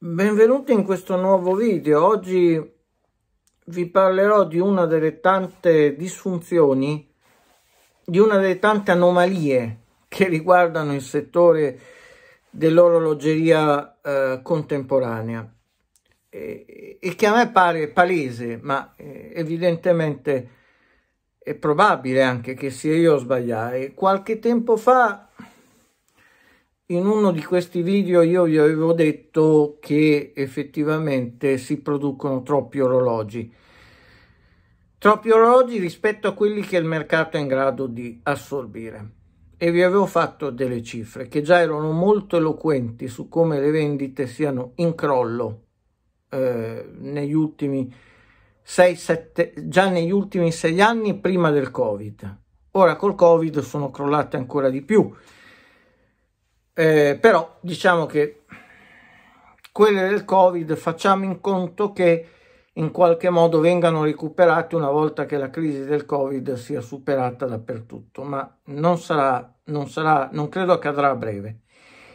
Benvenuti in questo nuovo video. Oggi vi parlerò di una delle tante disfunzioni, di una delle tante anomalie che riguardano il settore dell'orologeria eh, contemporanea e, e, che a me pare palese, ma eh, evidentemente è probabile anche che sia io a sbagliare. Qualche tempo fa in uno di questi video io vi avevo detto che effettivamente si producono troppi orologi. Troppi orologi rispetto a quelli che il mercato è in grado di assorbire. E vi avevo fatto delle cifre che già erano molto eloquenti su come le vendite siano in crollo eh, negli ultimi 6, 7, già negli ultimi 6 anni prima del Covid. Ora col Covid sono crollate ancora di più eh, però diciamo che quelle del covid facciamo in conto che in qualche modo vengano recuperate una volta che la crisi del covid sia superata dappertutto ma non sarà non sarà non credo accadrà a breve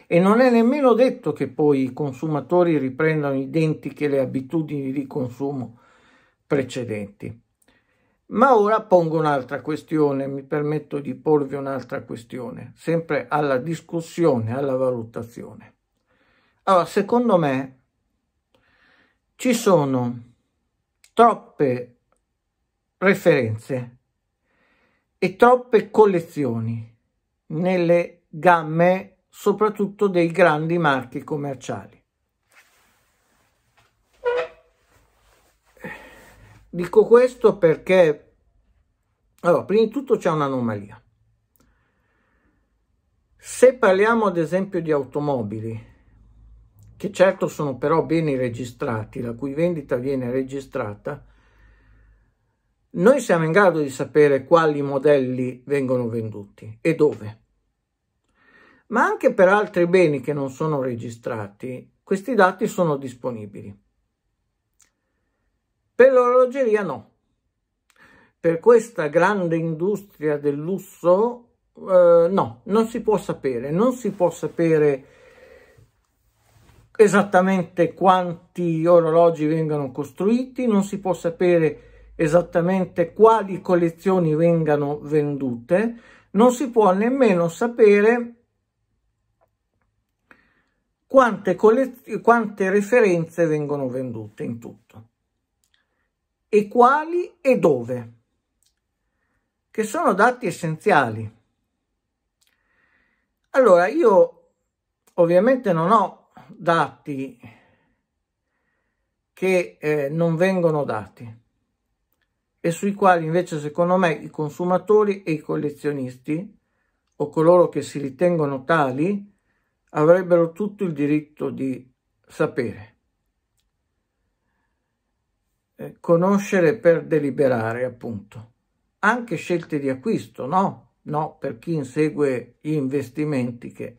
e non è nemmeno detto che poi i consumatori riprendano identiche le abitudini di consumo precedenti ma ora pongo un'altra questione, mi permetto di porvi un'altra questione, sempre alla discussione, alla valutazione. Allora, secondo me ci sono troppe referenze e troppe collezioni nelle gamme soprattutto dei grandi marchi commerciali. Dico questo perché allora, prima di tutto c'è un'anomalia. Se parliamo ad esempio di automobili, che certo sono però beni registrati, la cui vendita viene registrata, noi siamo in grado di sapere quali modelli vengono venduti e dove. Ma anche per altri beni che non sono registrati, questi dati sono disponibili. Per l'orologeria no per questa grande industria del lusso eh, no, non si può sapere, non si può sapere esattamente quanti orologi vengano costruiti, non si può sapere esattamente quali collezioni vengano vendute, non si può nemmeno sapere quante, quante referenze vengono vendute in tutto e quali e dove che sono dati essenziali. Allora, io ovviamente non ho dati che eh, non vengono dati e sui quali invece secondo me i consumatori e i collezionisti o coloro che si ritengono tali avrebbero tutto il diritto di sapere. Eh, conoscere per deliberare, appunto anche scelte di acquisto, no? No, per chi insegue gli investimenti che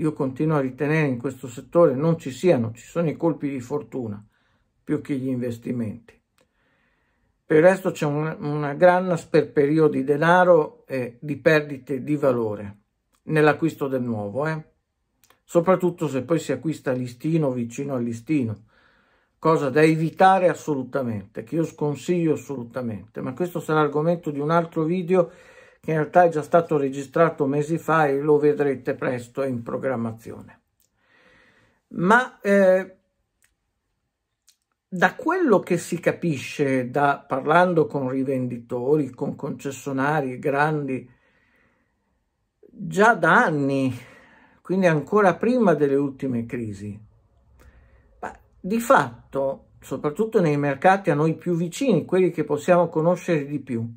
io continuo a ritenere in questo settore non ci siano, ci sono i colpi di fortuna più che gli investimenti. Per il resto c'è un, una gran sperperio di denaro e di perdite di valore nell'acquisto del nuovo, eh? soprattutto se poi si acquista listino vicino al listino cosa da evitare assolutamente, che io sconsiglio assolutamente, ma questo sarà argomento di un altro video che in realtà è già stato registrato mesi fa e lo vedrete presto in programmazione. Ma eh, da quello che si capisce da parlando con rivenditori, con concessionari grandi, già da anni, quindi ancora prima delle ultime crisi, di fatto, soprattutto nei mercati a noi più vicini, quelli che possiamo conoscere di più,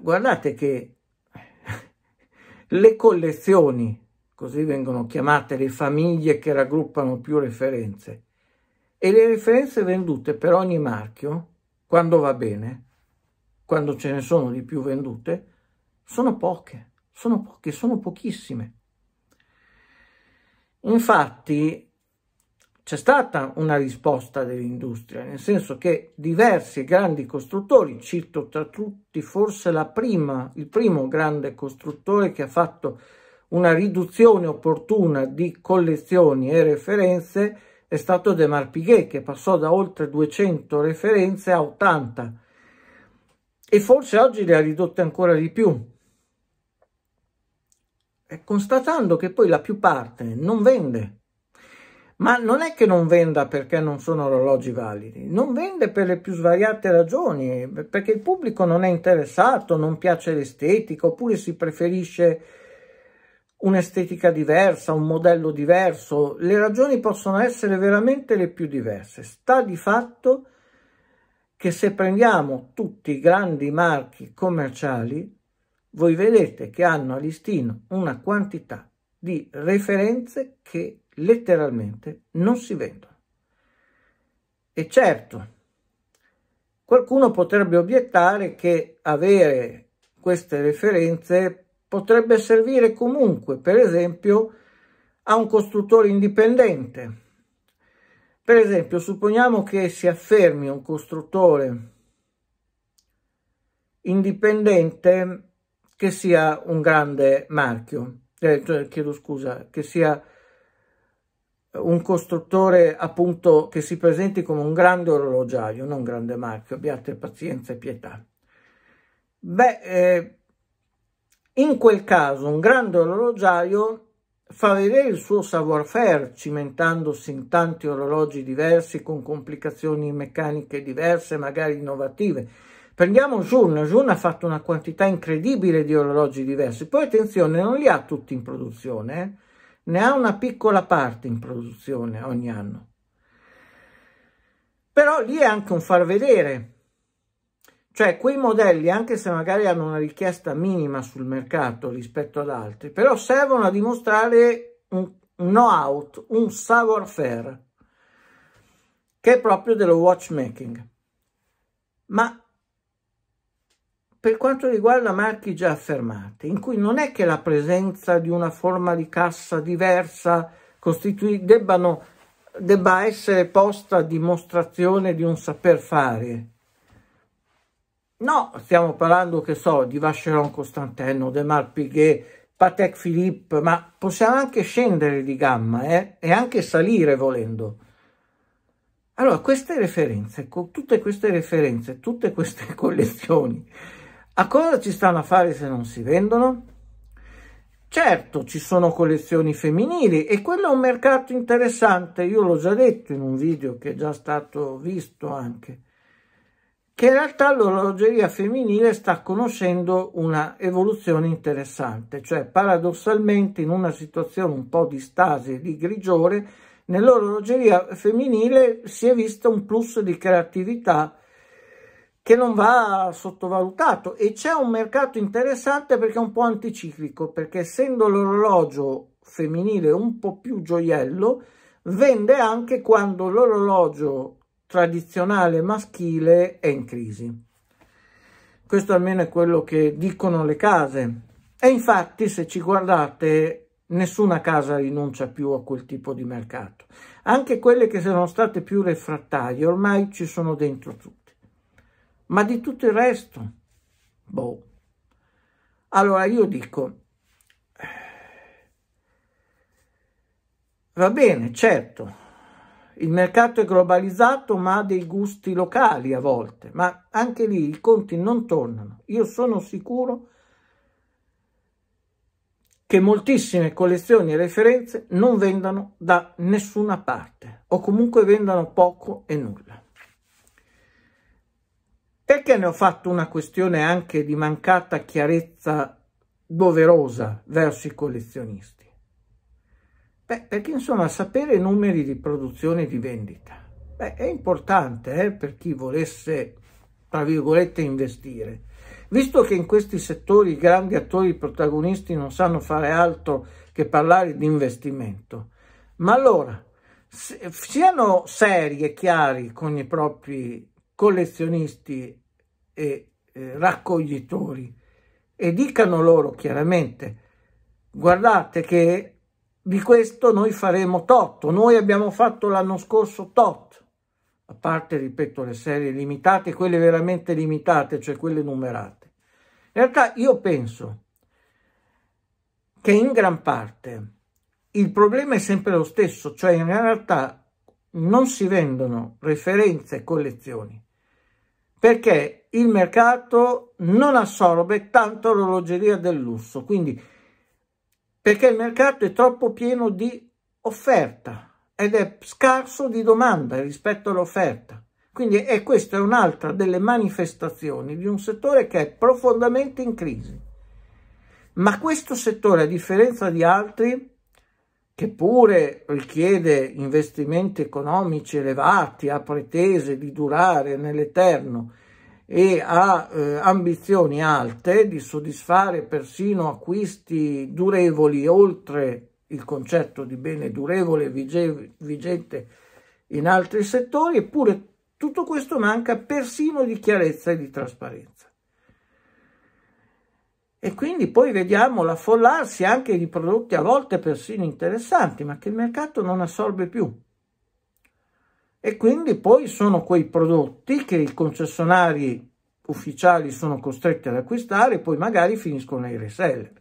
guardate che le collezioni, così vengono chiamate le famiglie che raggruppano più referenze, e le referenze vendute per ogni marchio, quando va bene, quando ce ne sono di più vendute, sono poche, sono poche, sono pochissime. Infatti, c'è stata una risposta dell'industria, nel senso che diversi grandi costruttori, cito tra tutti forse la prima, il primo grande costruttore che ha fatto una riduzione opportuna di collezioni e referenze è stato De Marpighet che passò da oltre 200 referenze a 80 e forse oggi le ha ridotte ancora di più. E constatando che poi la più parte non vende ma non è che non venda perché non sono orologi validi, non vende per le più svariate ragioni, perché il pubblico non è interessato, non piace l'estetica, oppure si preferisce un'estetica diversa, un modello diverso. Le ragioni possono essere veramente le più diverse. Sta di fatto che se prendiamo tutti i grandi marchi commerciali, voi vedete che hanno a listino una quantità di referenze che letteralmente non si vendono. E certo, qualcuno potrebbe obiettare che avere queste referenze potrebbe servire comunque, per esempio, a un costruttore indipendente. Per esempio, supponiamo che si affermi un costruttore indipendente che sia un grande marchio, eh, cioè, chiedo scusa, che sia un costruttore appunto che si presenti come un grande orologiaio, non un grande marchio, abbiate pazienza e pietà. Beh, eh, in quel caso un grande orologiaio fa vedere il suo savoir-faire cimentandosi in tanti orologi diversi con complicazioni meccaniche diverse, magari innovative. Prendiamo June, June ha fatto una quantità incredibile di orologi diversi, poi attenzione, non li ha tutti in produzione, eh? ne ha una piccola parte in produzione ogni anno. Però lì è anche un far vedere, cioè quei modelli, anche se magari hanno una richiesta minima sul mercato rispetto ad altri, però servono a dimostrare un know-how, un savoir-faire, che è proprio dello watchmaking. Ma per quanto riguarda marchi già affermati, in cui non è che la presenza di una forma di cassa diversa debbano, debba essere posta a dimostrazione di un saper fare. No, stiamo parlando, che so, di Vacheron Costantenno, De Malpighe, Patek Philippe, ma possiamo anche scendere di gamma eh? e anche salire volendo. Allora, queste referenze, tutte queste referenze, tutte queste collezioni, a cosa ci stanno a fare se non si vendono? Certo, ci sono collezioni femminili e quello è un mercato interessante, io l'ho già detto in un video che è già stato visto anche, che in realtà l'orologeria femminile sta conoscendo una evoluzione interessante, cioè paradossalmente in una situazione un po' di stasi e di grigiore, nell'orologeria femminile si è visto un plus di creatività che non va sottovalutato e c'è un mercato interessante perché è un po' anticiclico, perché essendo l'orologio femminile un po' più gioiello, vende anche quando l'orologio tradizionale maschile è in crisi. Questo almeno è quello che dicono le case. E infatti, se ci guardate, nessuna casa rinuncia più a quel tipo di mercato. Anche quelle che sono state più refrattarie, ormai ci sono dentro tutte ma di tutto il resto, boh. Allora io dico, eh, va bene, certo, il mercato è globalizzato ma ha dei gusti locali a volte, ma anche lì i conti non tornano. Io sono sicuro che moltissime collezioni e referenze non vendano da nessuna parte o comunque vendano poco e nulla perché ne ho fatto una questione anche di mancata chiarezza doverosa verso i collezionisti? Beh, perché insomma sapere i numeri di produzione e di vendita beh, è importante eh, per chi volesse, tra virgolette, investire. Visto che in questi settori i grandi attori protagonisti non sanno fare altro che parlare di investimento, ma allora siano seri e chiari con i propri collezionisti e eh, raccoglitori e dicano loro chiaramente guardate che di questo noi faremo tot, noi abbiamo fatto l'anno scorso tot, a parte, ripeto, le serie limitate, quelle veramente limitate, cioè quelle numerate. In realtà io penso che in gran parte il problema è sempre lo stesso, cioè in realtà non si vendono referenze e collezioni, perché il mercato non assorbe tanto l'orologeria del lusso, quindi perché il mercato è troppo pieno di offerta ed è scarso di domanda rispetto all'offerta. Quindi è questa è un'altra delle manifestazioni di un settore che è profondamente in crisi. Ma questo settore, a differenza di altri, che pure richiede investimenti economici elevati, ha pretese di durare nell'eterno e ha eh, ambizioni alte di soddisfare persino acquisti durevoli oltre il concetto di bene durevole vigente in altri settori, eppure tutto questo manca persino di chiarezza e di trasparenza e quindi poi vediamo l'affollarsi anche di prodotti a volte persino interessanti, ma che il mercato non assorbe più. E quindi poi sono quei prodotti che i concessionari ufficiali sono costretti ad acquistare e poi magari finiscono nei reseller,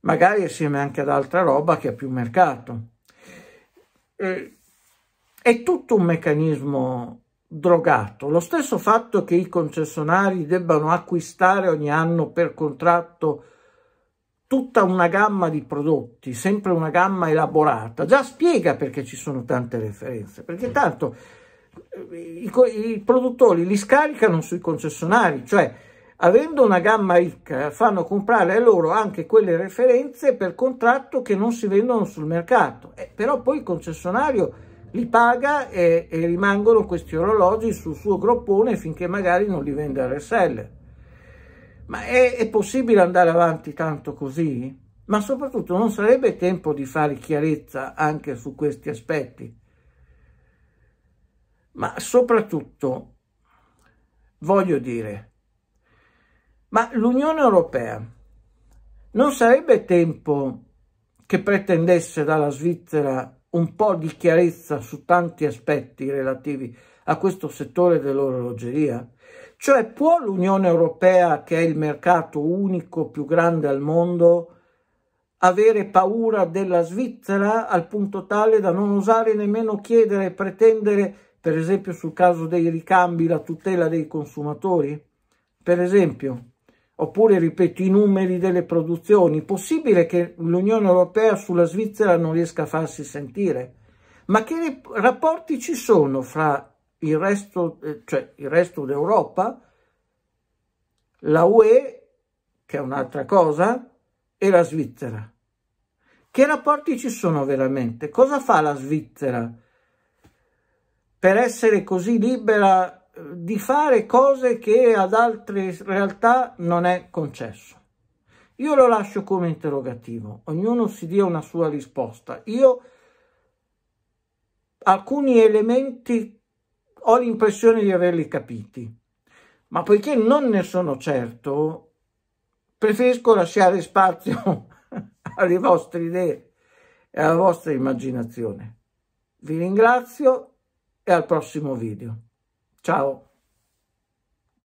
magari assieme anche ad altra roba che ha più mercato. Eh, è tutto un meccanismo drogato. Lo stesso fatto che i concessionari debbano acquistare ogni anno per contratto tutta una gamma di prodotti, sempre una gamma elaborata, già spiega perché ci sono tante referenze, perché tanto eh, i, i produttori li scaricano sui concessionari, cioè avendo una gamma ricca fanno comprare a loro anche quelle referenze per contratto che non si vendono sul mercato, eh, però poi il concessionario li paga e, e rimangono questi orologi sul suo groppone finché magari non li vende a RSL. Ma è, è possibile andare avanti tanto così? Ma soprattutto non sarebbe tempo di fare chiarezza anche su questi aspetti? Ma soprattutto, voglio dire, ma l'Unione Europea non sarebbe tempo che pretendesse dalla Svizzera un po' di chiarezza su tanti aspetti relativi a questo settore dell'orologeria? Cioè può l'Unione Europea, che è il mercato unico più grande al mondo, avere paura della Svizzera al punto tale da non osare nemmeno chiedere e pretendere, per esempio sul caso dei ricambi, la tutela dei consumatori? Per esempio, oppure ripeto i numeri delle produzioni. Possibile che l'Unione Europea sulla Svizzera non riesca a farsi sentire, ma che rapporti ci sono fra il resto, eh, cioè resto d'Europa, la UE, che è un'altra cosa, e la Svizzera? Che rapporti ci sono veramente? Cosa fa la Svizzera per essere così libera di fare cose che ad altre realtà non è concesso. Io lo lascio come interrogativo, ognuno si dia una sua risposta. Io alcuni elementi ho l'impressione di averli capiti, ma poiché non ne sono certo, preferisco lasciare spazio alle vostre idee e alla vostra immaginazione. Vi ringrazio e al prossimo video. Ciao!